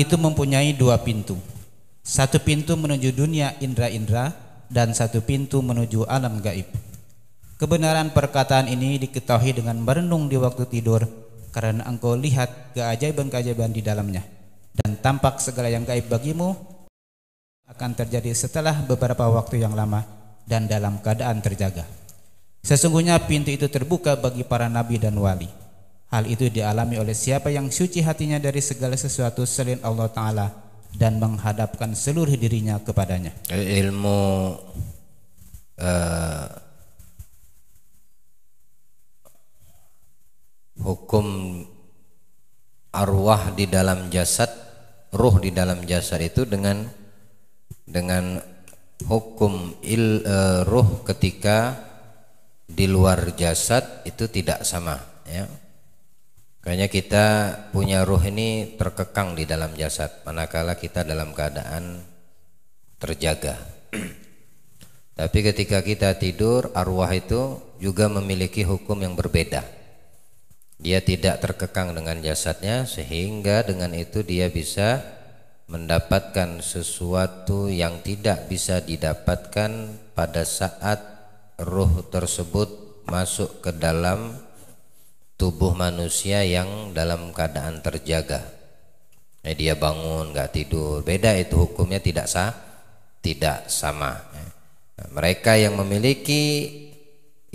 itu mempunyai dua pintu. Satu pintu menuju dunia indra-indra dan satu pintu menuju alam gaib. Kebenaran perkataan ini diketahui dengan merenung di waktu tidur karena engkau lihat keajaiban-keajaiban di dalamnya dan tampak segala yang gaib bagimu akan terjadi setelah beberapa waktu yang lama dan dalam keadaan terjaga. Sesungguhnya pintu itu terbuka bagi para nabi dan wali. Hal itu dialami oleh siapa yang suci hatinya dari segala sesuatu selain Allah Ta'ala dan menghadapkan seluruh dirinya kepadanya. Ilmu uh, hukum arwah di dalam jasad, ruh di dalam jasad itu dengan dengan hukum il uh, ruh ketika di luar jasad itu tidak sama, ya Kayaknya kita punya ruh ini terkekang di dalam jasad manakala kita dalam keadaan terjaga. Tapi ketika kita tidur, arwah itu juga memiliki hukum yang berbeda. Dia tidak terkekang dengan jasadnya sehingga dengan itu dia bisa mendapatkan sesuatu yang tidak bisa didapatkan pada saat ruh tersebut masuk ke dalam tubuh manusia yang dalam keadaan terjaga eh, dia bangun nggak tidur beda itu hukumnya tidak sah tidak sama eh, mereka yang memiliki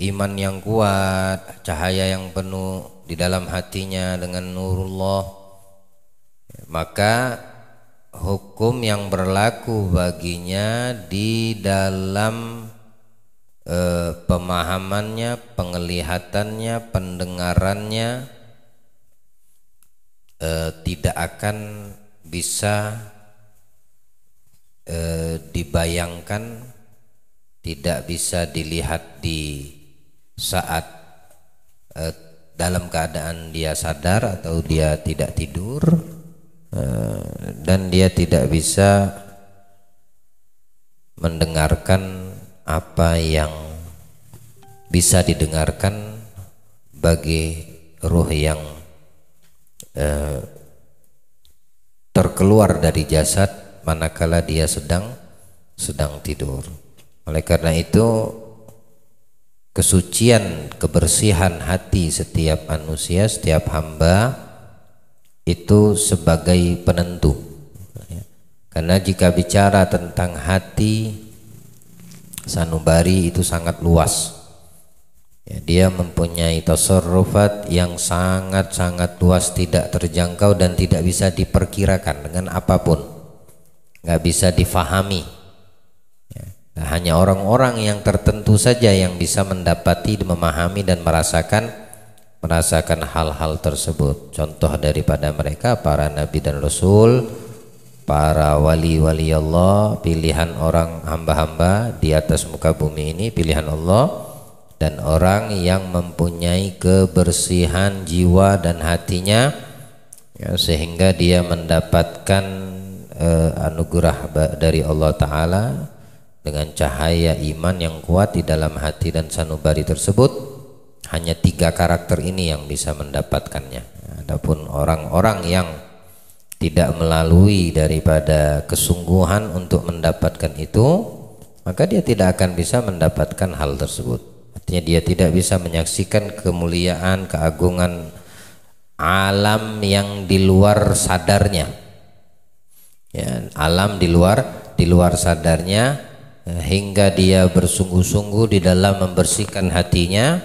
iman yang kuat cahaya yang penuh di dalam hatinya dengan nurullah eh, maka hukum yang berlaku baginya di dalam eh, pemahamannya, penglihatannya, pendengarannya eh, tidak akan bisa eh, dibayangkan, tidak bisa dilihat di saat eh, dalam keadaan dia sadar atau dia tidak tidur eh, dan dia tidak bisa mendengarkan apa yang bisa didengarkan bagi ruh yang eh, terkeluar dari jasad manakala dia sedang sedang tidur. Oleh karena itu kesucian, kebersihan hati setiap manusia, setiap hamba itu sebagai penentu. Karena jika bicara tentang hati sanubari itu sangat luas ya, dia mempunyai tasarrufat yang sangat-sangat luas tidak terjangkau dan tidak bisa diperkirakan dengan apapun nggak bisa difahami ya, nah, hanya orang-orang yang tertentu saja yang bisa mendapati memahami dan merasakan merasakan hal-hal tersebut contoh daripada mereka para nabi dan rasul para wali-wali Allah, pilihan orang hamba-hamba di atas muka bumi ini pilihan Allah dan orang yang mempunyai kebersihan jiwa dan hatinya ya, sehingga dia mendapatkan uh, anugerah dari Allah Ta'ala dengan cahaya iman yang kuat di dalam hati dan sanubari tersebut hanya tiga karakter ini yang bisa mendapatkannya adapun orang-orang yang tidak melalui daripada kesungguhan untuk mendapatkan itu maka dia tidak akan bisa mendapatkan hal tersebut artinya dia tidak bisa menyaksikan kemuliaan keagungan alam yang di luar sadarnya ya, alam di luar di luar sadarnya hingga dia bersungguh-sungguh di dalam membersihkan hatinya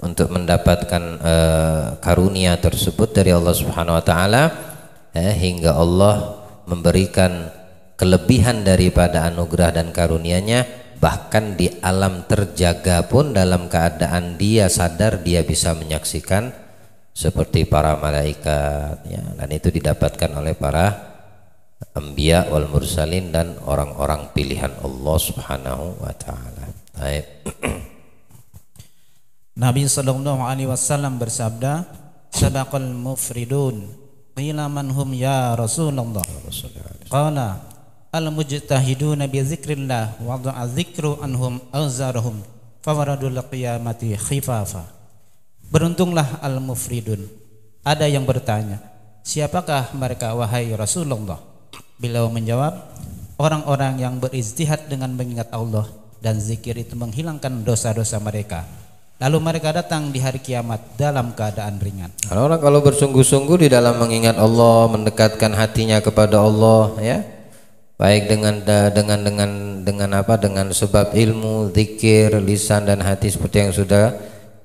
untuk mendapatkan uh, karunia tersebut dari Allah Subhanahu wa taala eh, hingga Allah memberikan kelebihan daripada anugerah dan karunia-Nya bahkan di alam terjaga pun dalam keadaan dia sadar dia bisa menyaksikan seperti para malaikat ya, dan itu didapatkan oleh para Ambiya wal mursalin dan orang-orang pilihan Allah Subhanahu wa taala. Baik. Nabi sallallahu alaihi wasallam bersabda, "Sadaqal mufridun." Qila man hum ya Rasulullah. Ya Qala al mujtahiduna bi zikrillah wa dha'a dzikru anhum awzarahum fawaradul qiyamati khifafa. Beruntunglah al mufridun. Ada yang bertanya, siapakah mereka wahai Rasulullah? Beliau menjawab, orang-orang yang beristihad dengan mengingat Allah dan zikir itu menghilangkan dosa-dosa mereka Lalu mereka datang di hari kiamat dalam keadaan ringan. Orang-orang kalau bersungguh-sungguh di dalam mengingat Allah, mendekatkan hatinya kepada Allah, ya, baik dengan dengan dengan dengan apa? Dengan sebab ilmu, zikir, lisan dan hati seperti yang sudah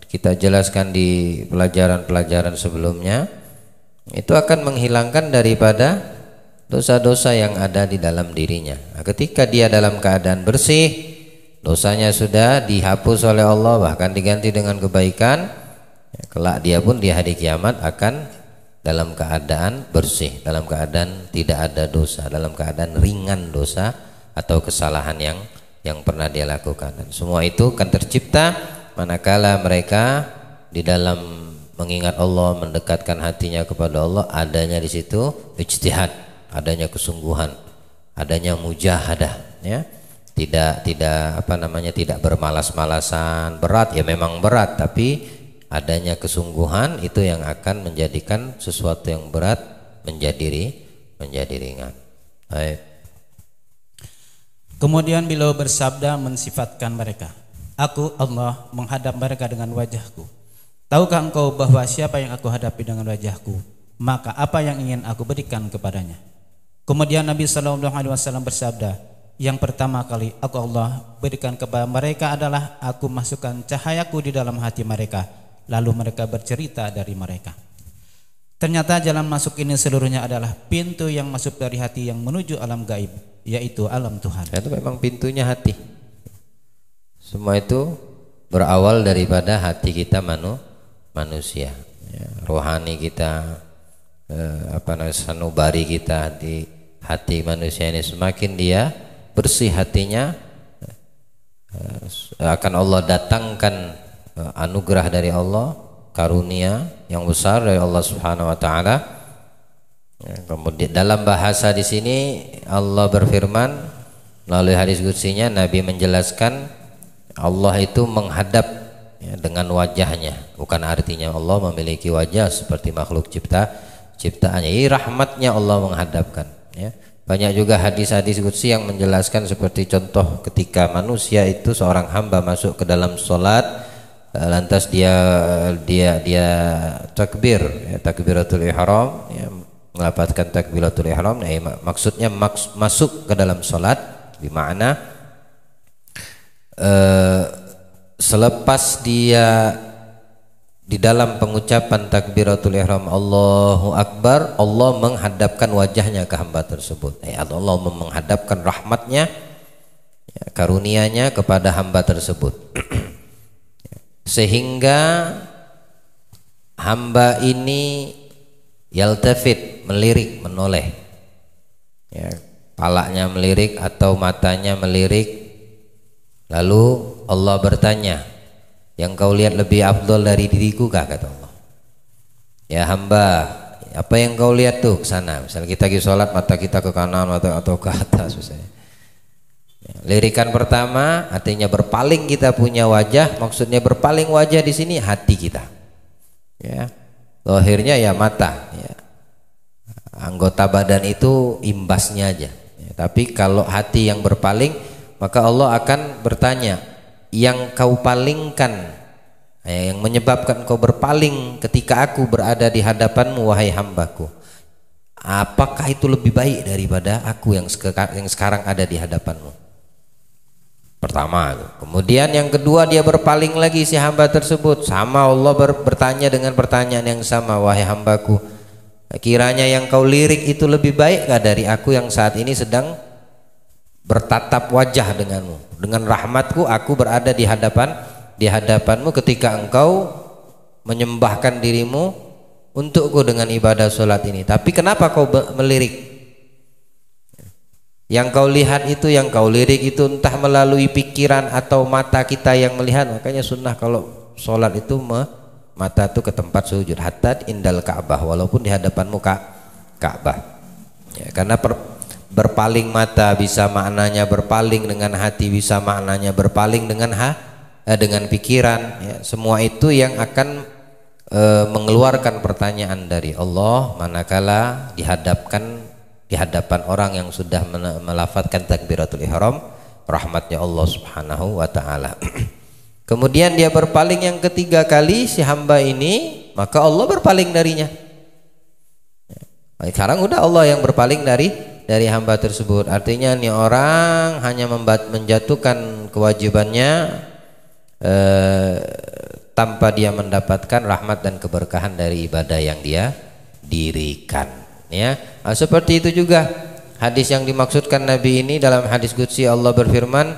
kita jelaskan di pelajaran-pelajaran sebelumnya, itu akan menghilangkan daripada dosa-dosa yang ada di dalam dirinya. Nah, ketika dia dalam keadaan bersih, dosanya sudah dihapus oleh Allah bahkan diganti dengan kebaikan ya, kelak dia pun di hari kiamat akan dalam keadaan bersih dalam keadaan tidak ada dosa dalam keadaan ringan dosa atau kesalahan yang yang pernah dia lakukan dan semua itu akan tercipta manakala mereka di dalam mengingat Allah mendekatkan hatinya kepada Allah adanya di situ ijtihad adanya kesungguhan adanya mujahadah ya tidak tidak apa namanya tidak bermalas-malasan berat ya memang berat tapi adanya kesungguhan itu yang akan menjadikan sesuatu yang berat menjadi menjadi ringan. Baik. Kemudian beliau bersabda mensifatkan mereka. Aku Allah menghadap mereka dengan wajahku. Tahukah engkau bahwa siapa yang aku hadapi dengan wajahku, maka apa yang ingin aku berikan kepadanya. Kemudian Nabi Shallallahu alaihi wasallam bersabda, yang pertama kali aku Allah berikan kepada mereka adalah aku masukkan cahayaku di dalam hati mereka lalu mereka bercerita dari mereka. Ternyata jalan masuk ini seluruhnya adalah pintu yang masuk dari hati yang menuju alam gaib yaitu alam Tuhan. Itu memang pintunya hati. Semua itu berawal daripada hati kita manu, manusia. Ya, rohani kita eh, apa namanya sanubari kita di hati manusia ini semakin dia bersih hatinya eh, akan Allah datangkan eh, anugerah dari Allah karunia yang besar dari Allah Subhanahu wa taala ya, kemudian dalam bahasa di sini Allah berfirman melalui hadis kursinya Nabi menjelaskan Allah itu menghadap ya, dengan wajahnya bukan artinya Allah memiliki wajah seperti makhluk cipta ciptaannya ini rahmatnya Allah menghadapkan ya banyak juga hadis-hadis Qudsi yang menjelaskan seperti contoh ketika manusia itu seorang hamba masuk ke dalam sholat eh, lantas dia dia dia takbir ya, takbiratul ihram ya, melapatkan takbiratul ihram nah, ya, maksudnya maks masuk ke dalam sholat di mana eh, selepas dia di dalam pengucapan takbiratul ihram Allahu Akbar Allah menghadapkan wajahnya ke hamba tersebut ya, eh, Allah menghadapkan rahmatnya ya, karunianya kepada hamba tersebut sehingga hamba ini yaltafit melirik menoleh ya, palaknya melirik atau matanya melirik lalu Allah bertanya yang kau lihat lebih abdul dari diriku kah kata Allah ya hamba apa yang kau lihat tuh ke sana misalnya kita lagi sholat mata kita ke kanan atau atau ke atas misalnya ya, lirikan pertama artinya berpaling kita punya wajah maksudnya berpaling wajah di sini hati kita ya lahirnya ya mata ya anggota badan itu imbasnya aja ya, tapi kalau hati yang berpaling maka Allah akan bertanya yang kau palingkan eh, yang menyebabkan kau berpaling ketika aku berada di hadapanmu wahai hambaku apakah itu lebih baik daripada aku yang, sekarang ada di hadapanmu pertama kemudian yang kedua dia berpaling lagi si hamba tersebut sama Allah ber bertanya dengan pertanyaan yang sama wahai hambaku kiranya yang kau lirik itu lebih baik gak dari aku yang saat ini sedang bertatap wajah denganmu dengan rahmatku aku berada di hadapan di hadapanmu ketika engkau menyembahkan dirimu untukku dengan ibadah sholat ini tapi kenapa kau melirik yang kau lihat itu yang kau lirik itu entah melalui pikiran atau mata kita yang melihat makanya sunnah kalau sholat itu me, mata itu ke tempat sujud hatta indal Ka'bah walaupun di hadapanmu Ka'bah ya, karena per, berpaling mata bisa maknanya berpaling dengan hati bisa maknanya berpaling dengan ha eh, dengan pikiran ya, semua itu yang akan eh, mengeluarkan pertanyaan dari Allah manakala dihadapkan di hadapan orang yang sudah melafatkan takbiratul ihram rahmatnya Allah Subhanahu wa taala. Kemudian dia berpaling yang ketiga kali si hamba ini maka Allah berpaling darinya. Ya, sekarang udah Allah yang berpaling dari dari hamba tersebut artinya ini orang hanya membat menjatuhkan kewajibannya eh, tanpa dia mendapatkan rahmat dan keberkahan dari ibadah yang dia dirikan ya nah, seperti itu juga hadis yang dimaksudkan Nabi ini dalam hadis Qudsi Allah berfirman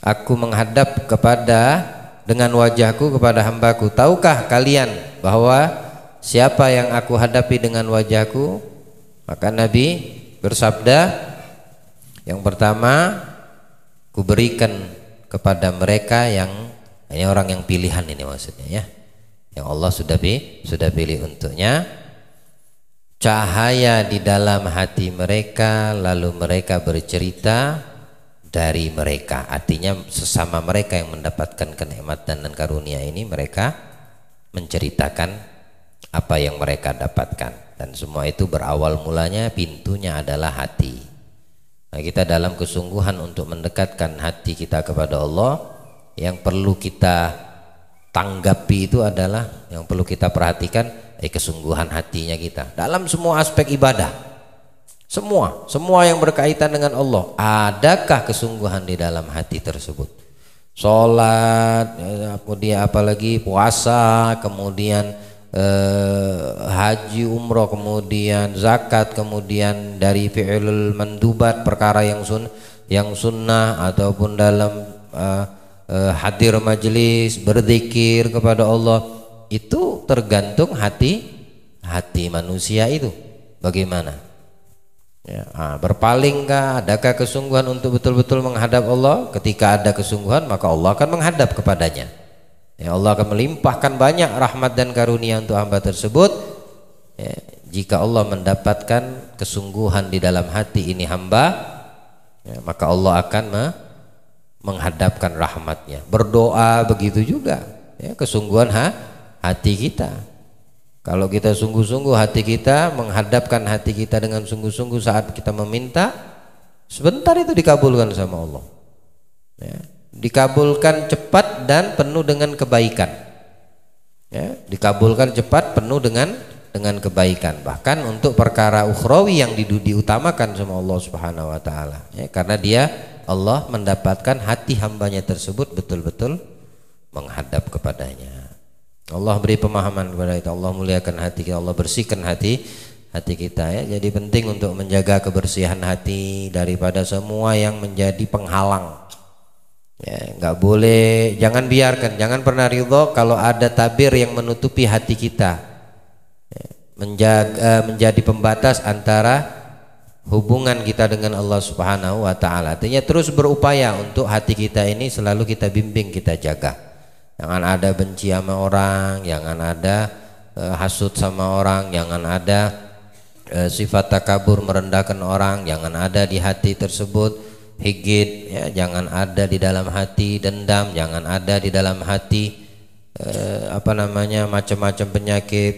aku menghadap kepada dengan wajahku kepada hambaku tahukah kalian bahwa siapa yang aku hadapi dengan wajahku maka Nabi bersabda yang pertama kuberikan kepada mereka yang ini orang yang pilihan ini maksudnya ya yang Allah sudah bi, sudah pilih untuknya cahaya di dalam hati mereka lalu mereka bercerita dari mereka artinya sesama mereka yang mendapatkan kenikmatan dan karunia ini mereka menceritakan apa yang mereka dapatkan dan semua itu berawal mulanya pintunya adalah hati. Nah, kita dalam kesungguhan untuk mendekatkan hati kita kepada Allah, yang perlu kita tanggapi itu adalah yang perlu kita perhatikan eh, kesungguhan hatinya kita dalam semua aspek ibadah. Semua, semua yang berkaitan dengan Allah, adakah kesungguhan di dalam hati tersebut? Sholat, ya, kemudian apalagi puasa, kemudian eh, haji umroh kemudian zakat kemudian dari fi'lul mendubat perkara yang sun yang sunnah ataupun dalam eh, eh, hadir majelis berzikir kepada Allah itu tergantung hati hati manusia itu bagaimana Ya, nah, berpalingkah? Adakah kesungguhan untuk betul-betul menghadap Allah? Ketika ada kesungguhan, maka Allah akan menghadap kepadanya. Ya Allah akan melimpahkan banyak rahmat dan karunia untuk hamba tersebut ya, jika Allah mendapatkan kesungguhan di dalam hati ini hamba ya, maka Allah akan me menghadapkan rahmatnya berdoa begitu juga ya, kesungguhan ha hati kita kalau kita sungguh-sungguh hati kita menghadapkan hati kita dengan sungguh-sungguh saat kita meminta sebentar itu dikabulkan sama Allah ya dikabulkan cepat dan penuh dengan kebaikan ya, dikabulkan cepat penuh dengan dengan kebaikan bahkan untuk perkara ukhrawi yang diutamakan sama Allah Subhanahu wa taala ya, karena dia Allah mendapatkan hati hambanya tersebut betul-betul menghadap kepadanya Allah beri pemahaman kepada kita Allah muliakan hati kita Allah bersihkan hati hati kita ya jadi penting untuk menjaga kebersihan hati daripada semua yang menjadi penghalang ya nggak boleh jangan biarkan jangan pernah ridho kalau ada tabir yang menutupi hati kita ya, menjaga, eh, menjadi pembatas antara hubungan kita dengan Allah Subhanahu wa taala artinya terus berupaya untuk hati kita ini selalu kita bimbing kita jaga jangan ada benci sama orang jangan ada eh, hasut sama orang jangan ada eh, sifat takabur merendahkan orang jangan ada di hati tersebut higit ya jangan ada di dalam hati dendam jangan ada di dalam hati eh, apa namanya macam-macam penyakit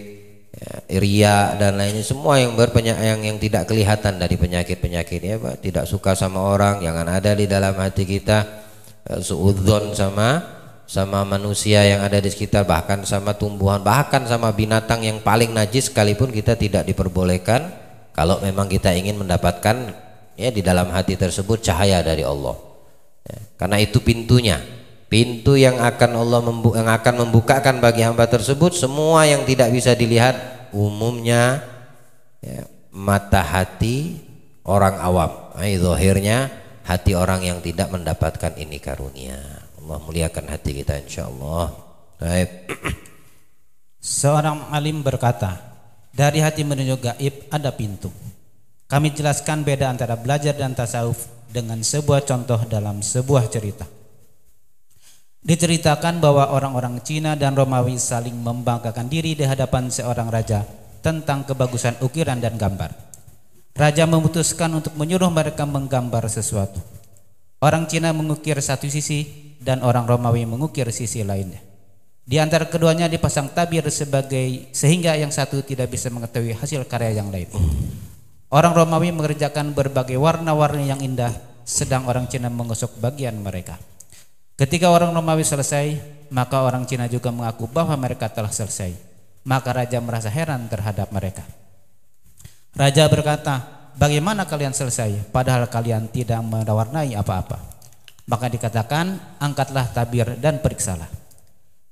ya, ria dan lainnya semua yang berpenyakit yang, yang tidak kelihatan dari penyakit-penyakit ya Pak tidak suka sama orang jangan ada di dalam hati kita eh, suudzon sama sama manusia yang ada di sekitar bahkan sama tumbuhan bahkan sama binatang yang paling najis sekalipun kita tidak diperbolehkan kalau memang kita ingin mendapatkan ya di dalam hati tersebut cahaya dari Allah ya, karena itu pintunya pintu yang akan Allah yang akan membukakan bagi hamba tersebut semua yang tidak bisa dilihat umumnya ya, mata hati orang awam akhirnya zahirnya hati orang yang tidak mendapatkan ini karunia Allah muliakan hati kita insyaallah baik seorang alim berkata dari hati menuju gaib ada pintu kami jelaskan beda antara belajar dan tasawuf dengan sebuah contoh dalam sebuah cerita. Diceritakan bahwa orang-orang Cina dan Romawi saling membanggakan diri di hadapan seorang raja tentang kebagusan ukiran dan gambar. Raja memutuskan untuk menyuruh mereka menggambar sesuatu. Orang Cina mengukir satu sisi dan orang Romawi mengukir sisi lainnya. Di antara keduanya dipasang tabir sebagai sehingga yang satu tidak bisa mengetahui hasil karya yang lain. Orang Romawi mengerjakan berbagai warna-warni yang indah, sedang orang Cina menggosok bagian mereka. Ketika orang Romawi selesai, maka orang Cina juga mengaku bahwa mereka telah selesai. Maka raja merasa heran terhadap mereka. Raja berkata, "Bagaimana kalian selesai padahal kalian tidak mewarnai apa-apa?" Maka dikatakan, "Angkatlah tabir dan periksalah."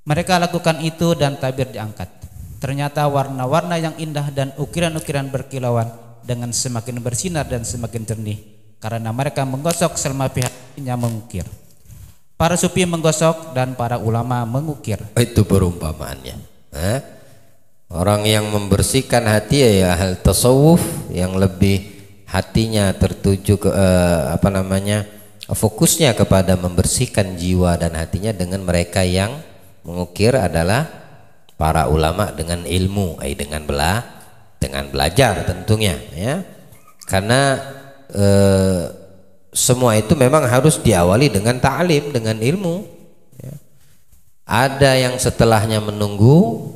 Mereka lakukan itu dan tabir diangkat. Ternyata warna-warna yang indah dan ukiran-ukiran berkilauan dengan semakin bersinar dan semakin jernih karena mereka menggosok selama pihaknya mengukir. Para supir menggosok dan para ulama mengukir. Itu perumpamaannya. Eh? Orang yang membersihkan hati ya, ya hal tasawuf yang lebih hatinya tertuju ke eh, apa namanya fokusnya kepada membersihkan jiwa dan hatinya dengan mereka yang mengukir adalah para ulama dengan ilmu, eh, dengan belah dengan belajar tentunya ya karena e, semua itu memang harus diawali dengan ta'lim dengan ilmu ya. ada yang setelahnya menunggu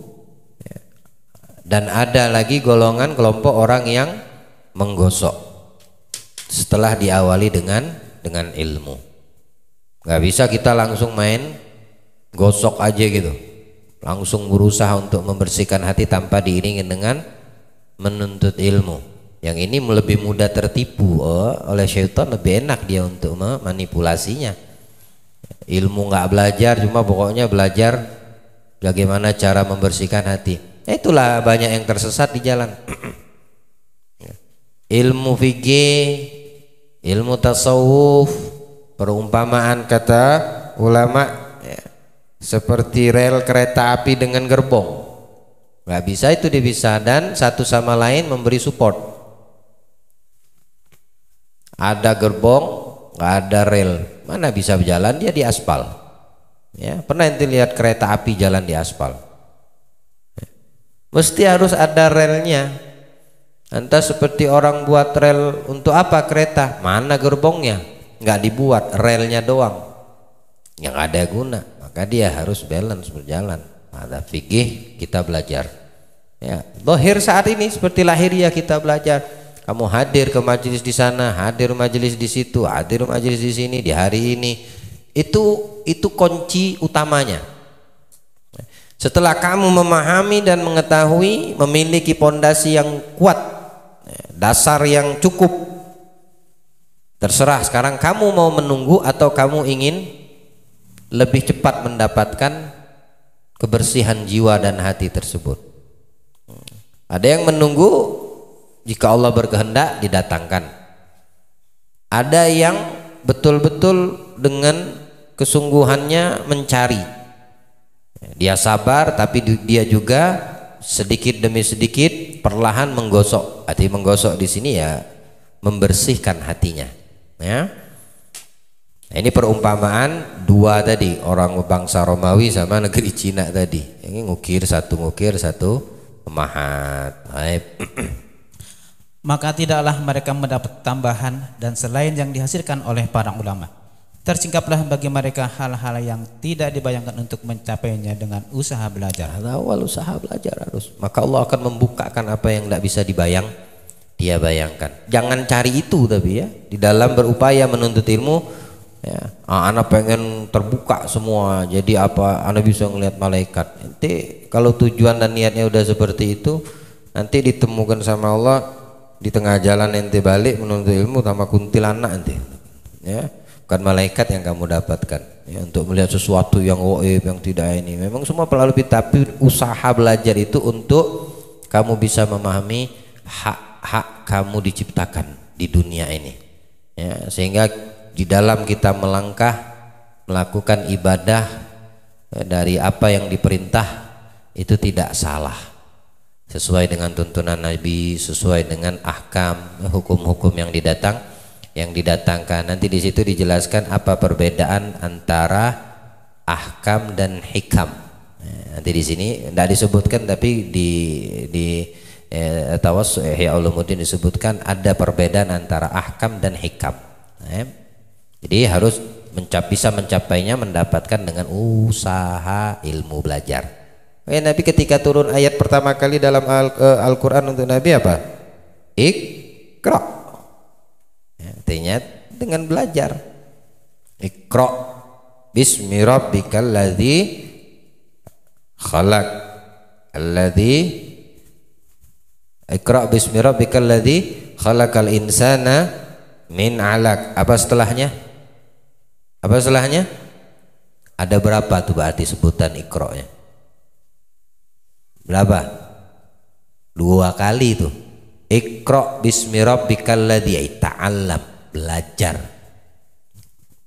ya. dan ada lagi golongan kelompok orang yang menggosok setelah diawali dengan dengan ilmu nggak bisa kita langsung main gosok aja gitu langsung berusaha untuk membersihkan hati tanpa diiringi dengan menuntut ilmu yang ini lebih mudah tertipu oh, oleh syaitan lebih enak dia untuk memanipulasinya ilmu nggak belajar cuma pokoknya belajar bagaimana cara membersihkan hati itulah banyak yang tersesat di jalan ilmu fikih ilmu tasawuf perumpamaan kata ulama ya, seperti rel kereta api dengan gerbong Gak bisa itu bisa dan satu sama lain memberi support ada gerbong nggak ada rel mana bisa berjalan dia di aspal ya pernah nanti lihat kereta api jalan di aspal ya. mesti harus ada relnya Entah seperti orang buat rel untuk apa kereta? Mana gerbongnya? Gak dibuat, relnya doang. Yang ada guna, maka dia harus balance berjalan. Ada fikih kita belajar. Ya, dohir saat ini seperti lahiriah kita belajar. Kamu hadir ke majelis di sana, hadir majelis di situ, hadir majelis di sini di hari ini. Itu itu kunci utamanya. Setelah kamu memahami dan mengetahui, memiliki pondasi yang kuat, ya, dasar yang cukup. Terserah sekarang kamu mau menunggu atau kamu ingin lebih cepat mendapatkan kebersihan jiwa dan hati tersebut. Ada yang menunggu jika Allah berkehendak didatangkan. Ada yang betul-betul dengan kesungguhannya mencari. Dia sabar tapi dia juga sedikit demi sedikit perlahan menggosok. Arti menggosok di sini ya membersihkan hatinya. Ya. Nah, ini perumpamaan dua tadi orang bangsa Romawi sama negeri Cina tadi. Ini ngukir satu ngukir satu Pemahat. Maka tidaklah mereka mendapat tambahan dan selain yang dihasilkan oleh para ulama. tersingkaplah bagi mereka hal-hal yang tidak dibayangkan untuk mencapainya dengan usaha belajar. awal usaha belajar harus. Maka Allah akan membukakan apa yang tidak bisa dibayang. Dia bayangkan. Jangan cari itu tapi ya. Di dalam berupaya menuntut ilmu. Ya, ah, anak pengen terbuka semua jadi apa anda bisa melihat malaikat nanti kalau tujuan dan niatnya udah seperti itu nanti ditemukan sama Allah di tengah jalan nanti balik menuntut ilmu sama kuntilanak nanti ya bukan malaikat yang kamu dapatkan ya, untuk melihat sesuatu yang waib yang tidak ini memang semua pelalu tapi usaha belajar itu untuk kamu bisa memahami hak-hak kamu diciptakan di dunia ini ya, sehingga di dalam kita melangkah melakukan ibadah eh, dari apa yang diperintah itu tidak salah sesuai dengan tuntunan Nabi sesuai dengan ahkam hukum-hukum yang didatang yang didatangkan nanti di situ dijelaskan apa perbedaan antara ahkam dan hikam eh, nanti di sini tidak disebutkan tapi di di eh, tawas allah eh, Ulumuddin disebutkan ada perbedaan antara ahkam dan hikam eh? jadi harus mencap bisa mencapainya mendapatkan dengan usaha ilmu belajar. Eh, Nabi ketika turun ayat pertama kali dalam eh, Al-Qur'an Al untuk Nabi apa? Iqra. Ya, artinya dengan belajar. Iqra bismi rabbikal ladzi khalaq alladzi Iqra bismi rabbikal ladzi khalaqal insana min alak. Apa setelahnya? Apa salahnya? Ada berapa tuh berarti sebutan ya? Berapa? Dua kali itu. Ikro bismi rabbikal ladzi ta'allam. Belajar.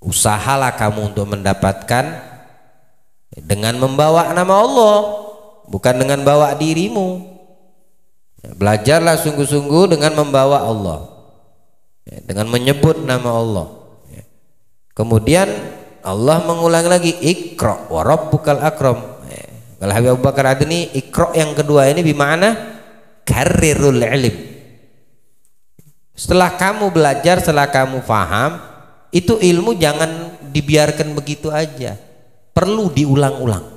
Usahalah kamu untuk mendapatkan dengan membawa nama Allah, bukan dengan bawa dirimu. Belajarlah sungguh-sungguh dengan membawa Allah. Dengan menyebut nama Allah kemudian Allah mengulang lagi ikro warob bukal akrom eh, kalau Habib Abu Bakar ini ikro yang kedua ini bimana karirul ilim setelah kamu belajar setelah kamu faham itu ilmu jangan dibiarkan begitu aja perlu diulang-ulang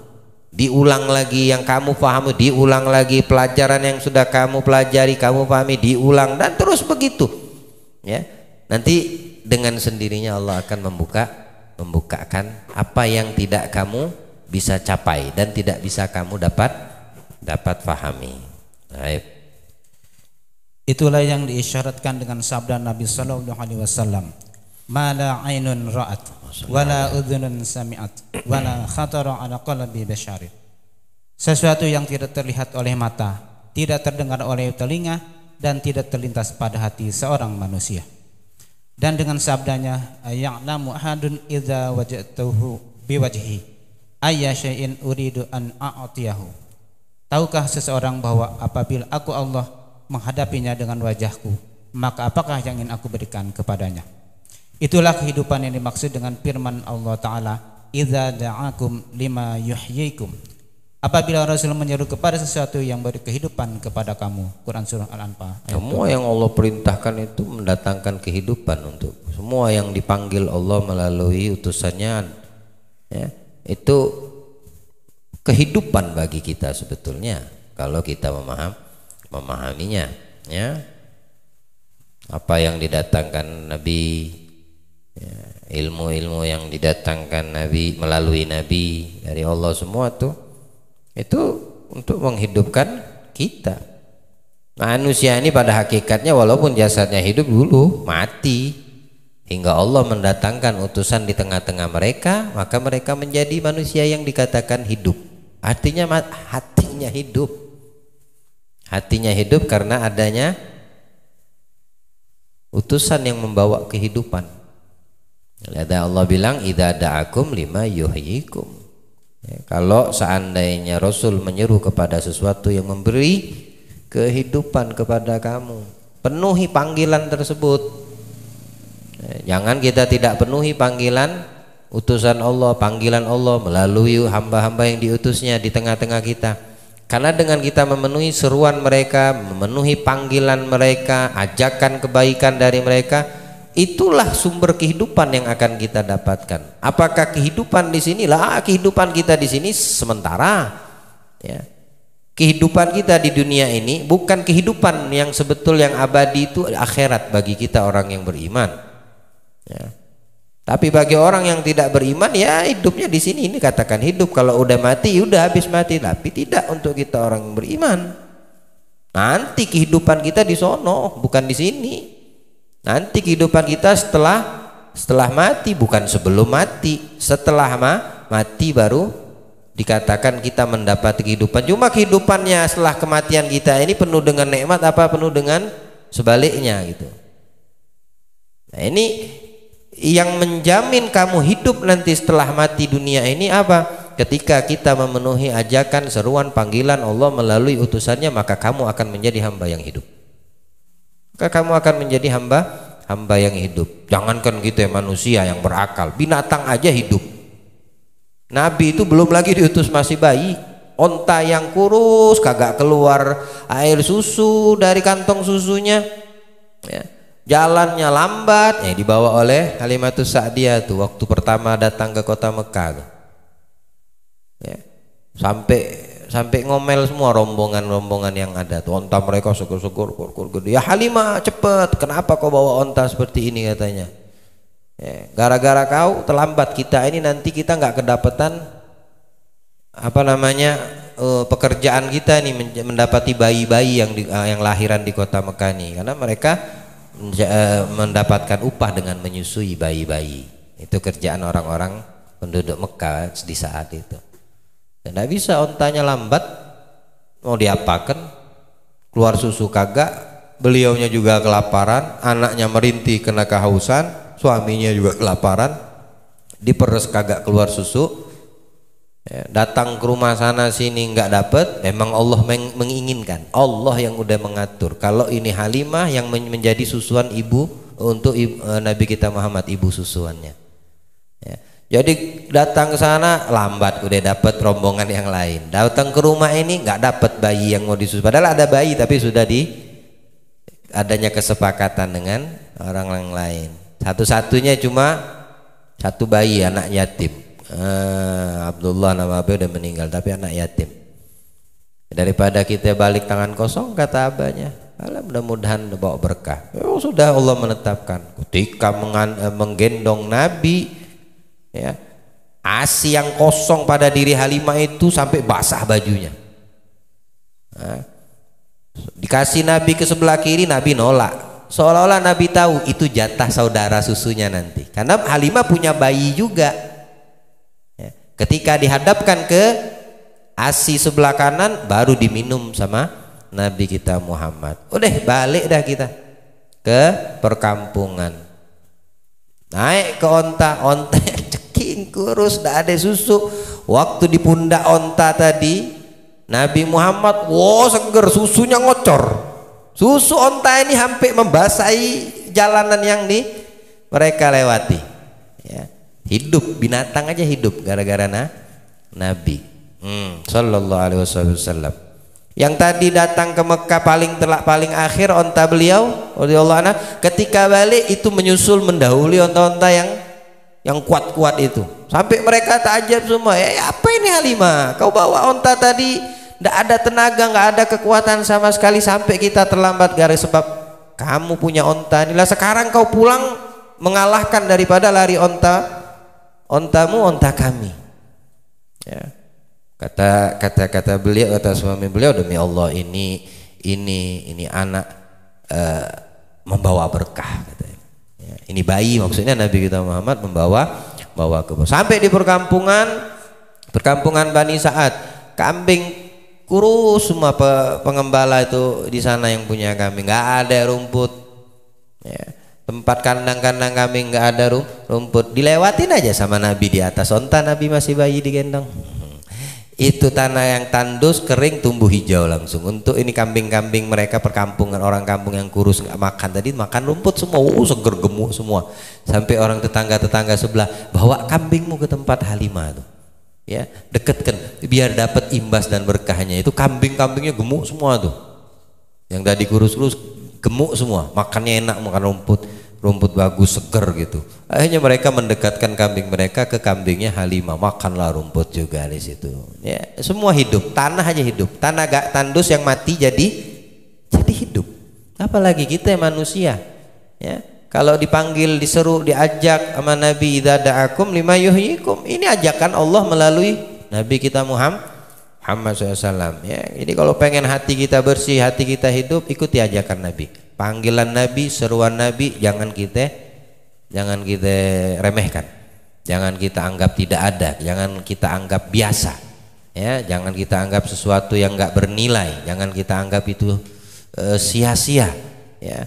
diulang lagi yang kamu faham, diulang lagi pelajaran yang sudah kamu pelajari kamu pahami diulang dan terus begitu ya nanti dengan sendirinya Allah akan membuka membukakan apa yang tidak kamu bisa capai dan tidak bisa kamu dapat dapat fahami. Baik. Itulah yang diisyaratkan dengan sabda Nabi Sallallahu Alaihi Wasallam. Mala ainun ra'at, wala udhunun sami'at, wala khatara ala qalbi Sesuatu yang tidak terlihat oleh mata, tidak terdengar oleh telinga, dan tidak terlintas pada hati seorang manusia dan dengan sabdanya ya'lamu hadun idza wajatuhu biwajhi ayah syain uridu an a'tiyahu tahukah seseorang bahwa apabila aku Allah menghadapinya dengan wajahku maka apakah yang ingin aku berikan kepadanya itulah kehidupan yang dimaksud dengan firman Allah taala idza da'akum lima yuhyikum Apabila Rasul menyeru kepada sesuatu yang beri kehidupan kepada kamu. Quran surah Al-Anfal. Semua yang Allah perintahkan itu mendatangkan kehidupan untuk semua yang dipanggil Allah melalui utusannya ya, itu kehidupan bagi kita sebetulnya kalau kita memaham memahaminya ya. Apa yang didatangkan Nabi ya, ilmu-ilmu ya, yang didatangkan Nabi melalui Nabi dari Allah semua tuh itu untuk menghidupkan kita. Manusia ini pada hakikatnya walaupun jasadnya hidup dulu mati hingga Allah mendatangkan utusan di tengah-tengah mereka, maka mereka menjadi manusia yang dikatakan hidup. Artinya hatinya hidup. Hatinya hidup karena adanya utusan yang membawa kehidupan. Allah bilang idza da'akum lima yuhyikum. Ya, kalau seandainya Rasul menyeru kepada sesuatu yang memberi kehidupan kepada kamu, penuhi panggilan tersebut. Ya, jangan kita tidak penuhi panggilan utusan Allah, panggilan Allah melalui hamba-hamba yang diutusnya di tengah-tengah kita. Karena dengan kita memenuhi seruan mereka, memenuhi panggilan mereka, ajakan kebaikan dari mereka, itulah sumber kehidupan yang akan kita dapatkan. Apakah kehidupan di sini lah ah, kehidupan kita di sini sementara ya. Kehidupan kita di dunia ini bukan kehidupan yang sebetul yang abadi itu akhirat bagi kita orang yang beriman. Ya. Tapi bagi orang yang tidak beriman ya hidupnya di sini ini katakan hidup kalau udah mati ya udah habis mati tapi tidak untuk kita orang yang beriman. Nanti kehidupan kita di sono bukan di sini. Nanti kehidupan kita setelah setelah mati bukan sebelum mati, setelah ma, mati baru dikatakan kita mendapat kehidupan. Cuma kehidupannya setelah kematian kita ini penuh dengan nikmat apa penuh dengan sebaliknya gitu. Nah, ini yang menjamin kamu hidup nanti setelah mati dunia ini apa? Ketika kita memenuhi ajakan seruan panggilan Allah melalui utusannya maka kamu akan menjadi hamba yang hidup maka kamu akan menjadi hamba hamba yang hidup jangankan gitu ya manusia yang berakal binatang aja hidup nabi itu belum lagi diutus masih bayi onta yang kurus kagak keluar air susu dari kantong susunya ya. jalannya lambat ya, dibawa oleh Halimatus Sa'diyah tuh waktu pertama datang ke kota Mekah ya. sampai sampai ngomel semua rombongan-rombongan yang ada tuh onta mereka syukur-syukur kur-kur ya Halimah cepet kenapa kau bawa onta seperti ini katanya ya, gara-gara kau terlambat kita ini nanti kita nggak kedapatan apa namanya uh, pekerjaan kita nih mendapati bayi-bayi yang di, uh, yang lahiran di kota Mekah nih karena mereka eh, mendapatkan upah dengan menyusui bayi-bayi itu kerjaan orang-orang penduduk Mekah di saat itu tidak bisa ontanya lambat mau diapakan? Keluar susu kagak, beliaunya juga kelaparan, anaknya merintih kena kehausan, suaminya juga kelaparan, diperes kagak keluar susu. Ya, datang ke rumah sana sini nggak dapat, memang Allah menginginkan. Allah yang udah mengatur. Kalau ini Halimah yang menjadi susuan ibu untuk eh, Nabi kita Muhammad ibu susuannya jadi datang ke sana lambat udah dapat rombongan yang lain datang ke rumah ini nggak dapat bayi yang mau disusui padahal ada bayi tapi sudah di adanya kesepakatan dengan orang yang lain satu-satunya cuma satu bayi anak yatim ah, Abdullah nama Abe udah meninggal tapi anak yatim daripada kita balik tangan kosong kata abahnya Allah mudah-mudahan bawa berkah oh, sudah Allah menetapkan ketika eh, menggendong Nabi ya asi yang kosong pada diri Halimah itu sampai basah bajunya nah, dikasih Nabi ke sebelah kiri Nabi nolak seolah-olah Nabi tahu itu jatah saudara susunya nanti karena Halimah punya bayi juga ya, ketika dihadapkan ke asi sebelah kanan baru diminum sama Nabi kita Muhammad udah balik dah kita ke perkampungan naik ke onta onta cing kurus tidak ada susu waktu di pundak onta tadi Nabi Muhammad wow seger susunya ngocor susu onta ini hampir membasahi jalanan yang di mereka lewati ya hidup binatang aja hidup gara-gara nah, Nabi hmm, Sallallahu Alaihi Wasallam yang tadi datang ke Mekah paling telak paling akhir onta beliau Allah ketika balik itu menyusul mendahului onta-onta yang yang kuat-kuat itu sampai mereka takjub semua ya apa ini Halimah kau bawa onta tadi tidak ada tenaga nggak ada kekuatan sama sekali sampai kita terlambat gara sebab kamu punya onta inilah sekarang kau pulang mengalahkan daripada lari onta ontamu onta kami ya kata kata kata beliau kata suami beliau demi Allah ini ini ini anak uh, membawa berkah ya, ini bayi maksudnya Nabi kita Muhammad membawa bawa ke sampai di perkampungan perkampungan Bani Saat kambing kurus semua pe, pengembala itu di sana yang punya kambing nggak ada rumput ya, tempat kandang-kandang kambing nggak ada rumput dilewatin aja sama Nabi di atas onta Nabi masih bayi digendong itu tanah yang tandus kering tumbuh hijau langsung untuk ini kambing-kambing mereka perkampungan orang kampung yang kurus nggak makan tadi makan rumput semua uh, seger gemuk semua sampai orang tetangga-tetangga sebelah bawa kambingmu ke tempat Halimah tuh ya deketkan biar dapat imbas dan berkahnya itu kambing-kambingnya gemuk semua tuh yang tadi kurus-kurus gemuk semua makannya enak makan rumput rumput bagus seger gitu akhirnya mereka mendekatkan kambing mereka ke kambingnya Halimah makanlah rumput juga di situ ya semua hidup tanah aja hidup tanah gak tandus yang mati jadi jadi hidup apalagi kita yang manusia ya kalau dipanggil diseru diajak sama Nabi idza lima yuhyikum ini ajakan Allah melalui Nabi kita Muhammad Muhammad SAW ya ini kalau pengen hati kita bersih hati kita hidup ikuti ajakan Nabi panggilan Nabi seruan Nabi jangan kita jangan kita remehkan jangan kita anggap tidak ada jangan kita anggap biasa ya jangan kita anggap sesuatu yang nggak bernilai jangan kita anggap itu e, sia-sia uh, ya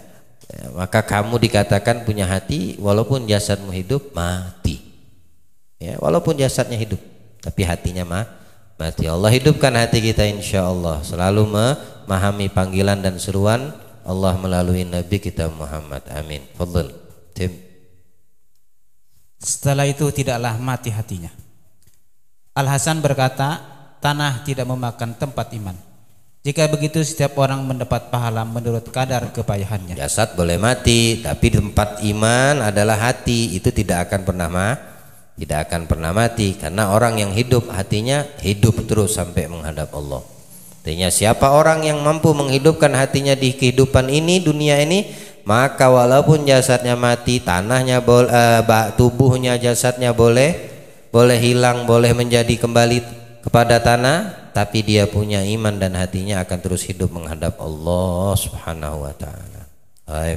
Ya, maka kamu dikatakan punya hati walaupun jasadmu hidup mati ya walaupun jasadnya hidup tapi hatinya mah mati Allah hidupkan hati kita insya Allah selalu memahami panggilan dan seruan Allah melalui Nabi kita Muhammad. Amin. Fadl. Tim. Setelah itu tidaklah mati hatinya. Al Hasan berkata, tanah tidak memakan tempat iman. Jika begitu setiap orang mendapat pahala menurut kadar kepayahannya. Jasad boleh mati, tapi tempat iman adalah hati. Itu tidak akan pernah mati, tidak akan pernah mati karena orang yang hidup hatinya hidup terus sampai menghadap Allah. Artinya siapa orang yang mampu menghidupkan hatinya di kehidupan ini dunia ini maka walaupun jasadnya mati tanahnya boleh uh, tubuhnya jasadnya boleh boleh hilang boleh menjadi kembali kepada tanah tapi dia punya iman dan hatinya akan terus hidup menghadap Allah Subhanahu wa taala.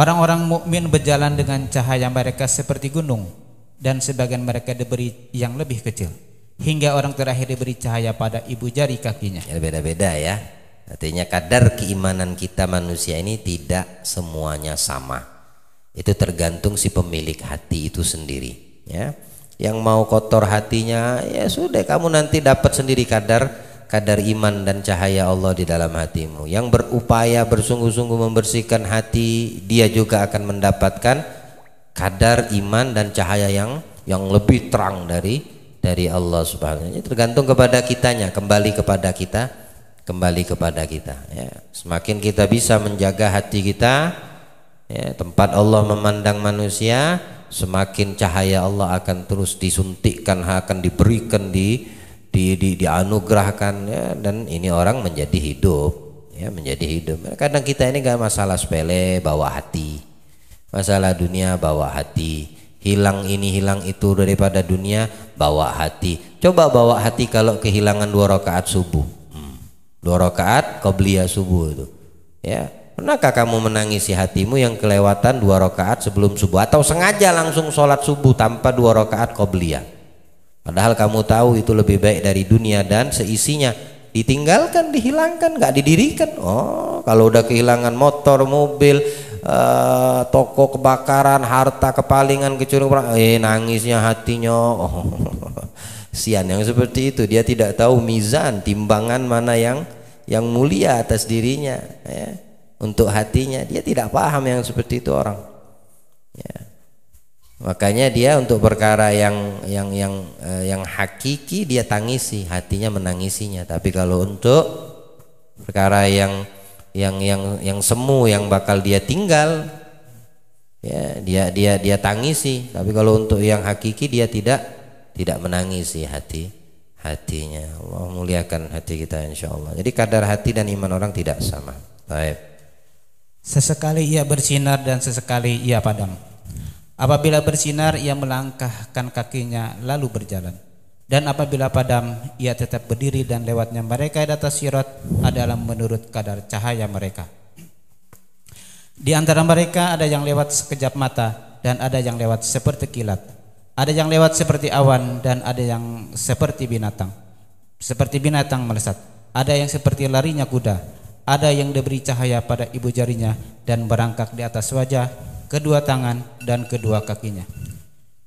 Orang-orang mukmin berjalan dengan cahaya mereka seperti gunung dan sebagian mereka diberi yang lebih kecil hingga orang terakhir diberi cahaya pada ibu jari kakinya. Ya, beda-beda ya. Artinya kadar keimanan kita manusia ini tidak semuanya sama. Itu tergantung si pemilik hati itu sendiri, ya. Yang mau kotor hatinya, ya sudah kamu nanti dapat sendiri kadar kadar iman dan cahaya Allah di dalam hatimu. Yang berupaya bersungguh-sungguh membersihkan hati, dia juga akan mendapatkan kadar iman dan cahaya yang yang lebih terang dari dari Allah Subhanahu Ini tergantung kepada kitanya, kembali kepada kita, kembali kepada kita. Ya. Semakin kita bisa menjaga hati kita, ya, tempat Allah memandang manusia, semakin cahaya Allah akan terus disuntikkan, akan diberikan di di, di dianugerahkan ya, dan ini orang menjadi hidup ya menjadi hidup kadang kita ini gak masalah sepele bawa hati masalah dunia bawa hati hilang ini hilang itu daripada dunia bawa hati coba bawa hati kalau kehilangan dua rakaat subuh hmm. dua rakaat qobliya subuh itu ya pernahkah kamu menangisi hatimu yang kelewatan dua rakaat sebelum subuh atau sengaja langsung sholat subuh tanpa dua rakaat qobliya padahal kamu tahu itu lebih baik dari dunia dan seisinya ditinggalkan dihilangkan nggak didirikan oh kalau udah kehilangan motor mobil uh, toko kebakaran harta kepalingan kecurangan eh nangisnya hatinya oh, sian yang seperti itu dia tidak tahu mizan timbangan mana yang yang mulia atas dirinya ya. untuk hatinya dia tidak paham yang seperti itu orang ya. makanya dia untuk perkara yang yang yang eh, yang hakiki dia tangisi hatinya menangisinya tapi kalau untuk perkara yang yang yang yang semu yang bakal dia tinggal ya dia dia dia tangisi tapi kalau untuk yang hakiki dia tidak tidak menangisi hati hatinya Allah muliakan hati kita insya Allah jadi kadar hati dan iman orang tidak sama baik sesekali ia bersinar dan sesekali ia padam apabila bersinar ia melangkahkan kakinya lalu berjalan dan apabila padam, ia tetap berdiri dan lewatnya mereka di atas sirat adalah menurut kadar cahaya mereka. Di antara mereka ada yang lewat sekejap mata dan ada yang lewat seperti kilat. Ada yang lewat seperti awan dan ada yang seperti binatang. Seperti binatang melesat. Ada yang seperti larinya kuda. Ada yang diberi cahaya pada ibu jarinya dan berangkak di atas wajah, kedua tangan dan kedua kakinya.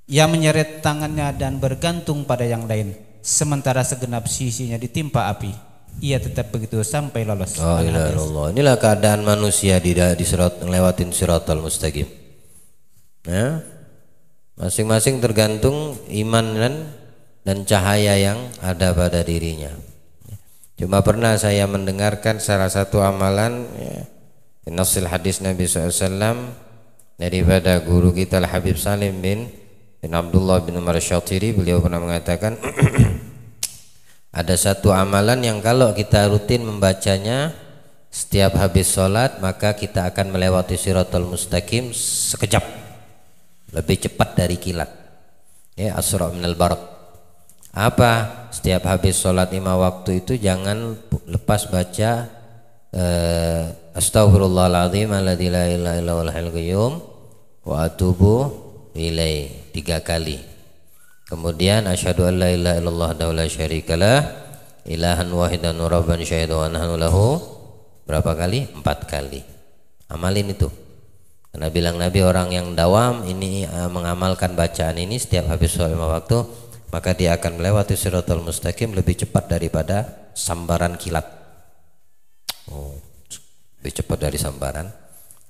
Ia menyeret tangannya dan bergantung pada yang lain, sementara segenap sisinya ditimpa api. Ia tetap begitu sampai lolos. Oh, ilah Allah. Inilah keadaan manusia di surat, lewatin suratul mustaqim. Ya. Masing-masing tergantung iman dan, dan cahaya yang ada pada dirinya. Cuma pernah saya mendengarkan salah satu amalan ya, nasil hadis Nabi SAW daripada guru kita Al Habib Salim bin bin Abdullah bin Umar Syatiri beliau pernah mengatakan ada satu amalan yang kalau kita rutin membacanya setiap habis sholat maka kita akan melewati siratul mustaqim sekejap lebih cepat dari kilat ya asra minal barak apa setiap habis sholat lima waktu itu jangan lepas baca eh, astaghfirullahaladzim alladzi la ilaha illa wa atubu ilaih tiga kali kemudian asyhadu an la ilaha illallah daula syarikalah ilahan wahidan rabban syahidu wa lahu berapa kali empat kali amalin itu karena bilang Nabi orang yang dawam ini uh, mengamalkan bacaan ini setiap habis sholat lima waktu maka dia akan melewati siratul mustaqim lebih cepat daripada sambaran kilat oh, lebih cepat dari sambaran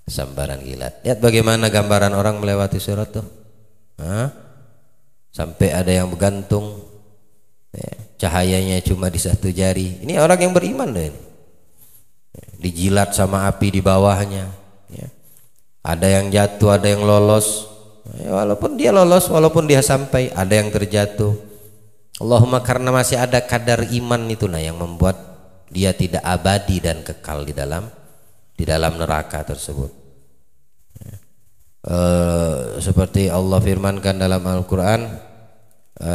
sambaran kilat lihat bagaimana gambaran orang melewati surat tuh Hah? sampai ada yang bergantung ya, cahayanya cuma di satu jari ini orang yang beriman loh ini ya, dijilat sama api di bawahnya ya. ada yang jatuh ada yang lolos ya, walaupun dia lolos walaupun dia sampai ada yang terjatuh Allahumma karena masih ada kadar iman itu, nah, yang membuat dia tidak abadi dan kekal di dalam di dalam neraka tersebut e, seperti Allah firmankan dalam Al-Quran e,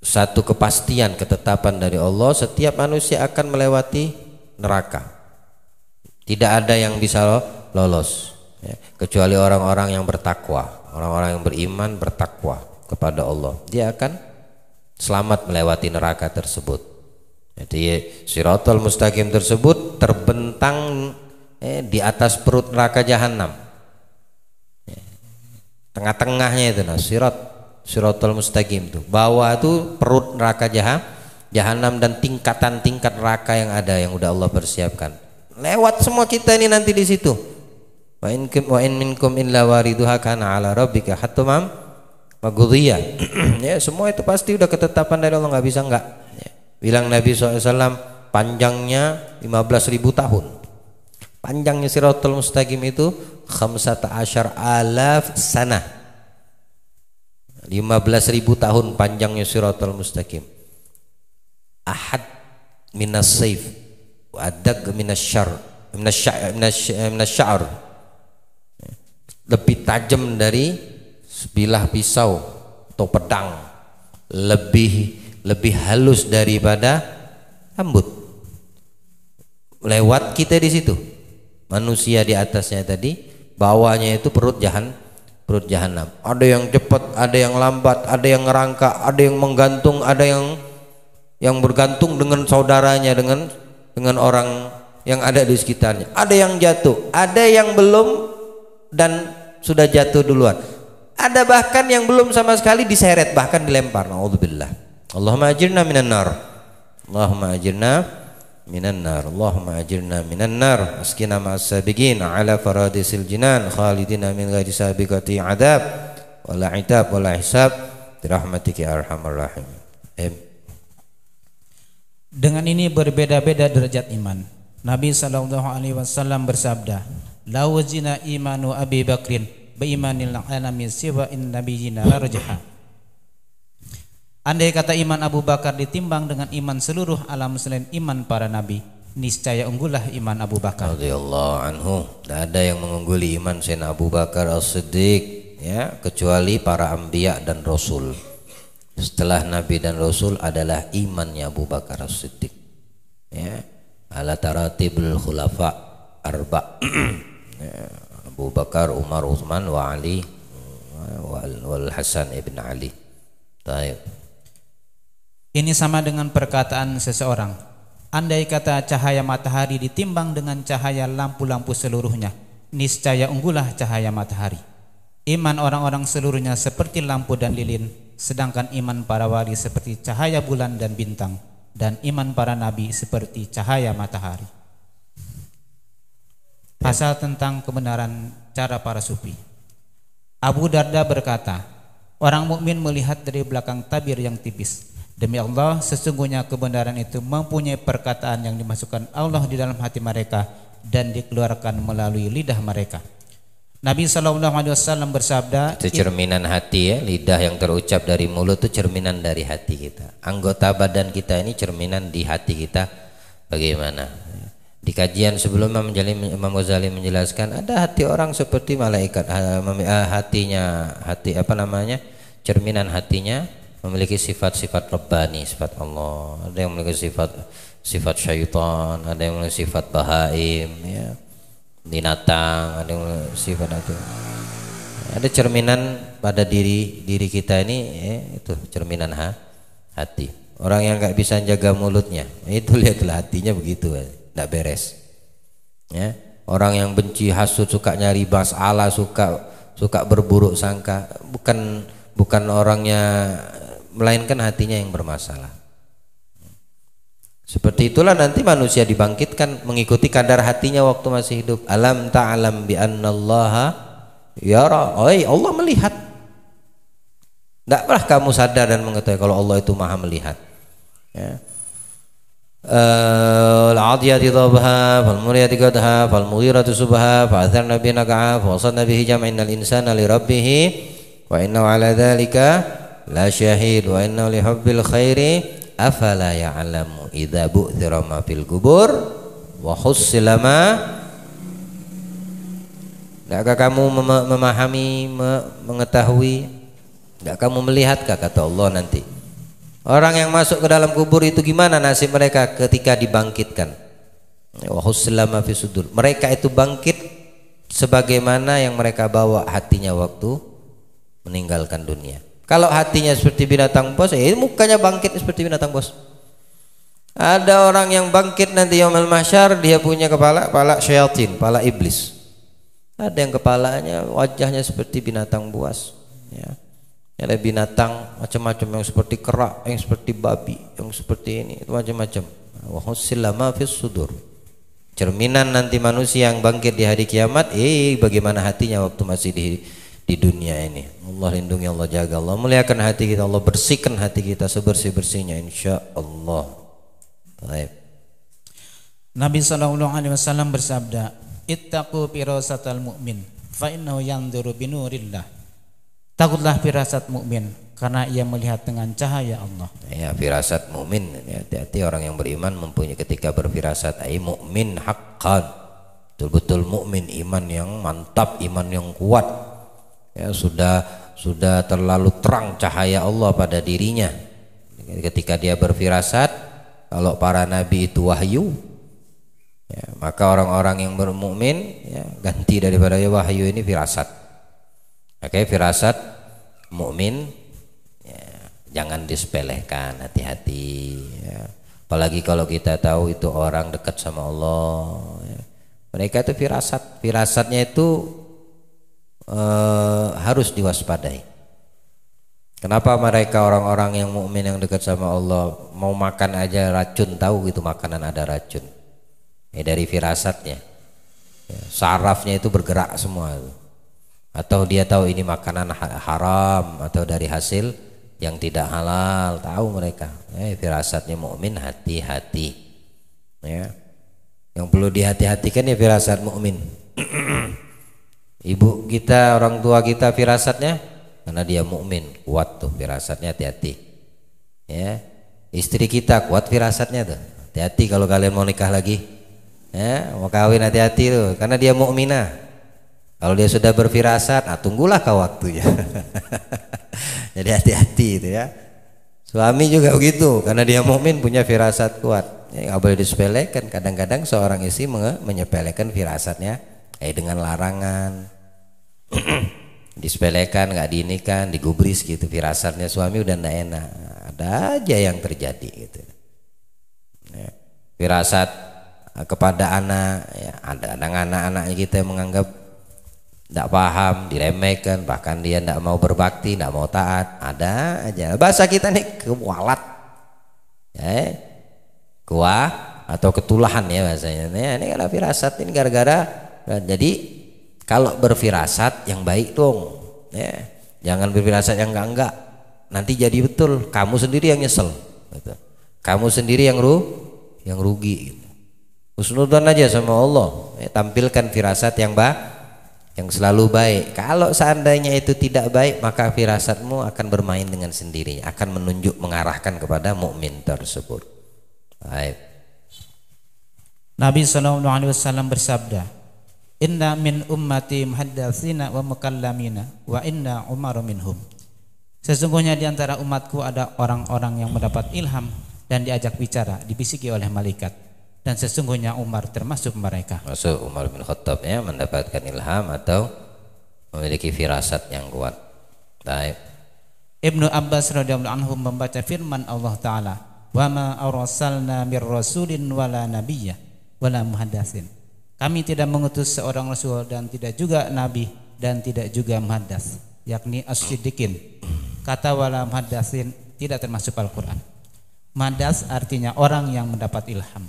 satu kepastian ketetapan dari Allah setiap manusia akan melewati neraka tidak ada yang bisa lolos ya. kecuali orang-orang yang bertakwa orang-orang yang beriman bertakwa kepada Allah dia akan selamat melewati neraka tersebut jadi siratul mustaqim tersebut terbentang eh, di atas perut neraka jahanam tengah-tengahnya itu nah sirat siratul mustaqim tuh bawah itu perut neraka jahat jahanam dan tingkatan-tingkat neraka yang ada yang udah Allah persiapkan lewat semua kita ini nanti di situ wa in kum wa in minkum illa wariduha kana ala rabbika hatumam maghdhiya ya semua itu pasti udah ketetapan dari Allah nggak bisa nggak ya. bilang Nabi SAW panjangnya 15.000 tahun Panjangnya siratul mustaqim itu khamsata asyar alaf sana 15 ribu tahun panjangnya siratul mustaqim. Ahad minas saif wa adag minas syar minas syar minas syar lebih tajam dari sebilah pisau atau pedang lebih lebih halus daripada rambut lewat kita di situ manusia di atasnya tadi bawahnya itu perut jahan perut jahanam ada yang cepat ada yang lambat ada yang ngerangka ada yang menggantung ada yang yang bergantung dengan saudaranya dengan dengan orang yang ada di sekitarnya ada yang jatuh ada yang belum dan sudah jatuh duluan ada bahkan yang belum sama sekali diseret bahkan dilempar naudzubillah Allahumma ajirna minan nar Allahumma ajirna minan nar Allahumma ajirna minan nar askina ma'as sabiqin ala faradisil jinan khalidina min ghairi sabiqati adab wala itab wala hisab dirahmatiki ya arhamar rahim dengan ini berbeda-beda derajat iman Nabi sallallahu alaihi wasallam bersabda lauzina imanu Abi Bakrin bi imanil alami siwa in nabiyina la rajaha Andai kata iman Abu Bakar ditimbang dengan iman seluruh alam selain iman para nabi, niscaya unggullah iman Abu Bakar. Radhiyallahu anhu. Tidak ada yang mengungguli iman Sayyidina Abu Bakar As-Siddiq ya, kecuali para anbiya dan rasul. Setelah nabi dan rasul adalah imannya Abu Bakar As-Siddiq. Ya. Ala taratibul khulafa arba. ya. Abu Bakar, Umar, Utsman wa Ali wal Hasan ibn Ali. Baik. Ini sama dengan perkataan seseorang, andai kata cahaya matahari ditimbang dengan cahaya lampu-lampu seluruhnya, niscaya unggulah cahaya matahari. Iman orang-orang seluruhnya seperti lampu dan lilin, sedangkan iman para wali seperti cahaya bulan dan bintang, dan iman para nabi seperti cahaya matahari. Pasal tentang kebenaran cara para sufi. Abu Darda berkata, orang mukmin melihat dari belakang tabir yang tipis, Demi Allah, sesungguhnya kebenaran itu mempunyai perkataan yang dimasukkan Allah di dalam hati mereka dan dikeluarkan melalui lidah mereka. Nabi Shallallahu Alaihi Wasallam bersabda, itu cerminan hati ya, lidah yang terucap dari mulut itu cerminan dari hati kita. Anggota badan kita ini cerminan di hati kita. Bagaimana? Di kajian sebelumnya Imam Ghazali menjelaskan ada hati orang seperti malaikat eh, eh, hatinya hati apa namanya cerminan hatinya memiliki sifat-sifat rebani sifat Allah. Ada yang memiliki sifat sifat syaitan, ada yang memiliki sifat bahaim, ya. binatang, ada yang memiliki sifat itu. Ada cerminan pada diri diri kita ini, ya, itu cerminan ha, hati. Orang yang nggak bisa jaga mulutnya, itu lihatlah hatinya begitu, tidak beres. Ya. Orang yang benci hasut, suka nyari ala suka suka berburuk sangka, bukan bukan orangnya melainkan hatinya yang bermasalah seperti itulah nanti manusia dibangkitkan mengikuti kadar hatinya waktu masih hidup alam ta'alam bi annallaha yara oi Allah melihat pernah kamu sadar dan mengetahui kalau Allah itu maha melihat ya العاضيات ضبها fal قدها فالمغيرة سبها فأثرن به نقعا فوصلن به جمع إن الإنسان لربه wa inna ala dzalika la syahid wa inna li hubbil khairi afala ya'lamu idza bu'thira ma fil kubur wa hussila ma Tidakkah kamu mem memahami, me mengetahui? Tidak kamu melihatkah kata Allah nanti? Orang yang masuk ke dalam kubur itu gimana nasib mereka ketika dibangkitkan? Wahuslama fi sudur. Mereka itu bangkit sebagaimana yang mereka bawa hatinya waktu meninggalkan dunia. Kalau hatinya seperti binatang bos, ya mukanya bangkit seperti binatang bos. Ada orang yang bangkit nanti yang mahsyar dia punya kepala kepala syaitan, kepala iblis. Ada yang kepalanya wajahnya seperti binatang buas, ya. Ada binatang macam-macam yang seperti kerak, yang seperti babi, yang seperti ini, itu macam-macam. Wa hussilama fis sudur. Cerminan nanti manusia yang bangkit di hari kiamat, eh bagaimana hatinya waktu masih di di dunia ini. Allah lindungi, Allah jaga, Allah muliakan hati kita, Allah bersihkan hati kita sebersih-bersihnya insya Allah. Baik. Nabi Shallallahu Alaihi Wasallam bersabda, "Ittaqu firasatal mu'min, fa innahu yanzuru binurillah." Takutlah firasat mukmin karena ia melihat dengan cahaya Allah. Ya, firasat mukmin. Hati-hati orang yang beriman mempunyai ketika berfirasat ai mukmin haqqan. Betul-betul mukmin iman yang mantap, iman yang kuat, ya sudah sudah terlalu terang cahaya Allah pada dirinya ketika dia berfirasat kalau para nabi itu wahyu ya, maka orang-orang yang bermukmin ya, ganti daripada wahyu ini firasat oke firasat mukmin ya, jangan disepelekan hati-hati ya. apalagi kalau kita tahu itu orang dekat sama Allah ya. mereka itu firasat firasatnya itu Eh, harus diwaspadai. Kenapa mereka orang-orang yang mukmin yang dekat sama Allah mau makan aja racun tahu gitu makanan ada racun? Ya dari firasatnya, ya, sarafnya itu bergerak semua. Atau dia tahu ini makanan haram atau dari hasil yang tidak halal tahu mereka. Eh, firasatnya mukmin hati-hati. Ya. Yang perlu dihati-hatikan ya firasat mukmin. Ibu kita, orang tua kita firasatnya karena dia mukmin, kuat tuh firasatnya hati-hati. Ya. Istri kita kuat firasatnya tuh. Hati-hati kalau kalian mau nikah lagi. Ya, mau kawin hati-hati tuh karena dia mukminah. Kalau dia sudah berfirasat, nah tunggulah kau waktunya. Jadi hati-hati itu ya. Suami juga begitu, karena dia mukmin punya firasat kuat. Ya, gak boleh disepelekan. Kadang-kadang seorang istri menyepelekan firasatnya, eh dengan larangan, disepelekan nggak diinikan digubris gitu firasatnya suami udah ndak enak ada aja yang terjadi gitu ya. firasat eh, kepada anak ya, ada kadang anak-anaknya kita yang menganggap tidak paham diremehkan bahkan dia tidak mau berbakti tidak mau taat ada aja bahasa kita nih kewalat ya kuah atau ketulahan ya bahasanya nah, ini karena firasat ini gara-gara eh, jadi kalau berfirasat yang baik dong. Ya. Jangan berfirasat yang enggak-enggak. Nanti jadi betul kamu sendiri yang nyesel. Gitu. Kamu sendiri yang ru yang rugi gitu. usnudan aja sama Allah. Ya, tampilkan firasat yang baik, yang selalu baik. Kalau seandainya itu tidak baik, maka firasatmu akan bermain dengan sendiri, akan menunjuk mengarahkan kepada mukmin tersebut. Baik. Nabi Shallallahu Alaihi Wasallam bersabda, Inna min ummati muhaddatsina wa mukallamina wa inna umar minhum. Sesungguhnya di antara umatku ada orang-orang yang mendapat ilham dan diajak bicara, dibisiki oleh malaikat dan sesungguhnya Umar termasuk mereka. Masuk Umar bin Khattab ya mendapatkan ilham atau memiliki firasat yang kuat. Baik. Ibnu Abbas radhiyallahu anhu membaca firman Allah taala, "Wa ma arsalna mir rasulin wala nabiyya wala muhaddatsin." Kami tidak mengutus seorang rasul dan tidak juga nabi dan tidak juga madas, yakni as-siddiqin. Kata wala madasin tidak termasuk Al-Qur'an. Muhaddas artinya orang yang mendapat ilham.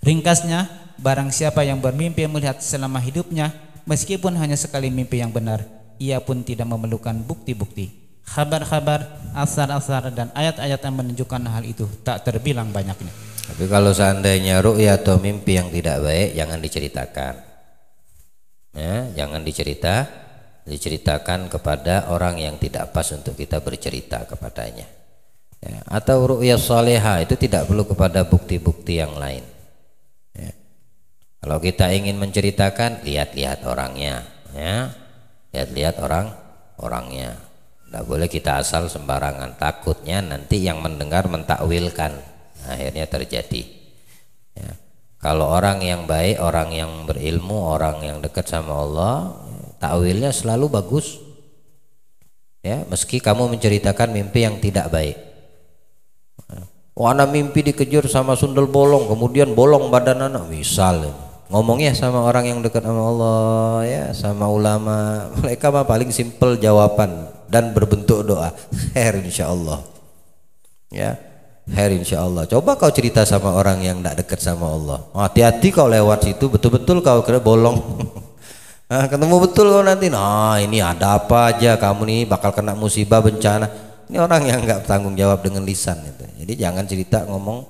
Ringkasnya, barang siapa yang bermimpi melihat selama hidupnya, meskipun hanya sekali mimpi yang benar, ia pun tidak memerlukan bukti-bukti. khabar-khabar asar-asar, dan ayat-ayat yang menunjukkan hal itu tak terbilang banyaknya. Tapi kalau seandainya ru'ya atau mimpi yang tidak baik jangan diceritakan. Ya, jangan dicerita diceritakan kepada orang yang tidak pas untuk kita bercerita kepadanya. Ya, atau ru'ya soleha itu tidak perlu kepada bukti-bukti yang lain. Ya. Kalau kita ingin menceritakan lihat-lihat orangnya, ya. Lihat-lihat orang orangnya. Tidak boleh kita asal sembarangan takutnya nanti yang mendengar mentakwilkan akhirnya terjadi ya. kalau orang yang baik orang yang berilmu orang yang dekat sama Allah takwilnya selalu bagus ya meski kamu menceritakan mimpi yang tidak baik ya. Wana mimpi dikejar sama sundel bolong, kemudian bolong badan anak misal. ngomongnya sama orang yang dekat sama Allah ya, sama ulama. Mereka mah paling simpel jawaban dan berbentuk doa. Her insya Allah. Ya, Her insya Allah. Coba kau cerita sama orang yang tidak dekat sama Allah. Oh, hati-hati kau lewat situ, betul-betul kau kira bolong. nah, ketemu betul kau nanti. Nah ini ada apa aja kamu nih bakal kena musibah bencana. Ini orang yang nggak tanggung jawab dengan lisan Gitu. Jadi jangan cerita ngomong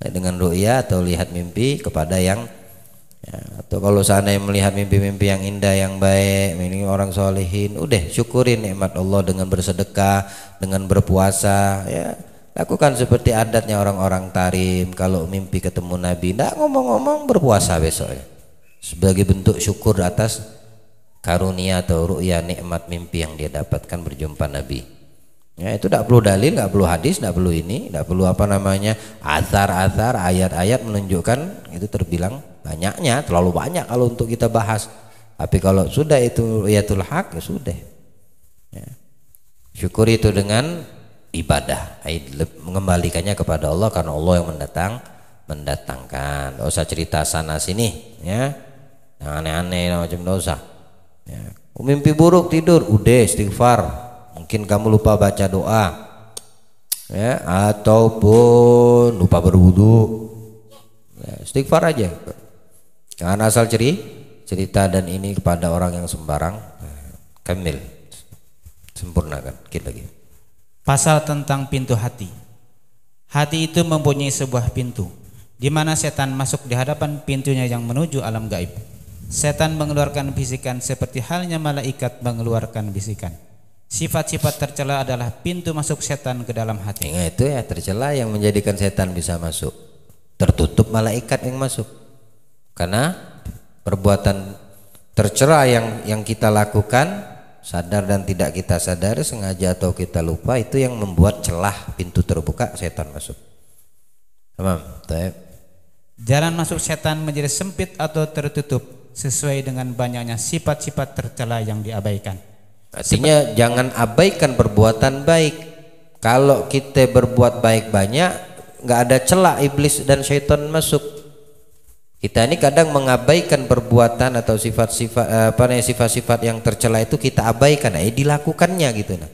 eh, dengan ruya atau lihat mimpi kepada yang ya, atau kalau seandainya melihat mimpi-mimpi yang indah yang baik ini orang solehin udah syukurin nikmat Allah dengan bersedekah dengan berpuasa ya Lakukan seperti adatnya orang-orang Tarim. Kalau mimpi ketemu Nabi, tidak ngomong-ngomong berpuasa besoknya. Sebagai bentuk syukur atas karunia atau ru'ya nikmat mimpi yang dia dapatkan berjumpa Nabi. Ya, itu tidak perlu dalil, tidak perlu hadis, tidak perlu ini, tidak perlu apa namanya azar-azar, ayat-ayat menunjukkan itu terbilang banyaknya, terlalu banyak kalau untuk kita bahas. Tapi kalau sudah itu ru'yatul hak, ya sudah. Ya. Syukur itu dengan ibadah mengembalikannya kepada Allah karena Allah yang mendatang mendatangkan Tidak usah cerita sana sini ya yang aneh-aneh macam dosa ya. Oh, mimpi buruk tidur udah istighfar mungkin kamu lupa baca doa ya ataupun lupa berwudu ya, istighfar aja jangan asal ceri cerita dan ini kepada orang yang sembarang ya, kamil kan kita gitu Pasal tentang pintu hati. Hati itu mempunyai sebuah pintu di mana setan masuk di hadapan pintunya yang menuju alam gaib. Setan mengeluarkan bisikan seperti halnya malaikat mengeluarkan bisikan. Sifat-sifat tercela adalah pintu masuk setan ke dalam hati. Ya, itu ya tercela yang menjadikan setan bisa masuk. Tertutup malaikat yang masuk. Karena perbuatan tercela yang yang kita lakukan sadar dan tidak kita sadari sengaja atau kita lupa itu yang membuat celah pintu terbuka setan masuk tamam jalan masuk setan menjadi sempit atau tertutup sesuai dengan banyaknya sifat-sifat tercela yang diabaikan artinya Sifat... jangan abaikan perbuatan baik kalau kita berbuat baik banyak nggak ada celah iblis dan setan masuk kita ini kadang mengabaikan perbuatan atau sifat-sifat eh, apa nih sifat-sifat yang tercela itu kita abaikan, eh dilakukannya gitu nah.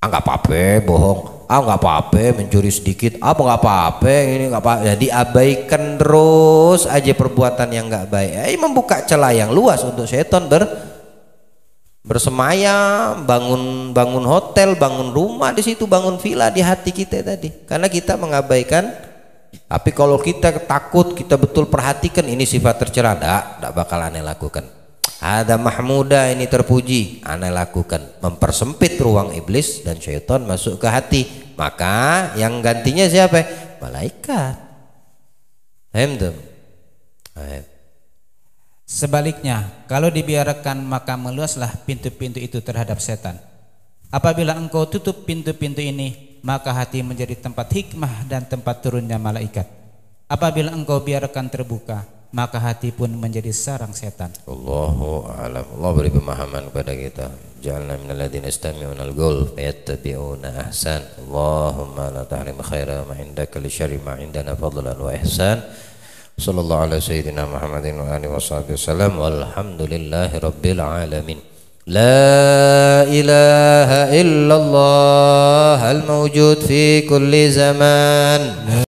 Ah apa-apa, bohong. Ah nggak apa-apa, mencuri sedikit. Ah nggak apa-apa, ini nggak apa. Jadi ya abaikan terus aja perbuatan yang nggak baik. Eh membuka celah yang luas untuk setan ber bersemayam, bangun bangun hotel, bangun rumah di situ, bangun villa di hati kita tadi. Karena kita mengabaikan tapi kalau kita takut kita betul perhatikan ini sifat tercela tidak tidak bakal aneh lakukan ada mahmuda ini terpuji aneh lakukan mempersempit ruang iblis dan syaitan masuk ke hati maka yang gantinya siapa malaikat Sebaliknya, kalau dibiarkan maka meluaslah pintu-pintu itu terhadap setan. Apabila engkau tutup pintu-pintu ini, maka hati menjadi tempat hikmah dan tempat turunnya malaikat. Apabila engkau biarkan terbuka, maka hati pun menjadi sarang setan. Allahu a'lam. Allah beri pemahaman kepada kita. Ja'alna minal alladziina yastami'una al-qaul fayattabi'una ahsan. Allahumma la tahrim khaira ma indaka li syarri ma indana fadlan wa ihsan. Sallallahu alaihi sayyidina Muhammadin wa alihi wa sahbihi wasallam. Walhamdulillahi rabbil alamin. لا إله إلا الله الموجود في كل زمان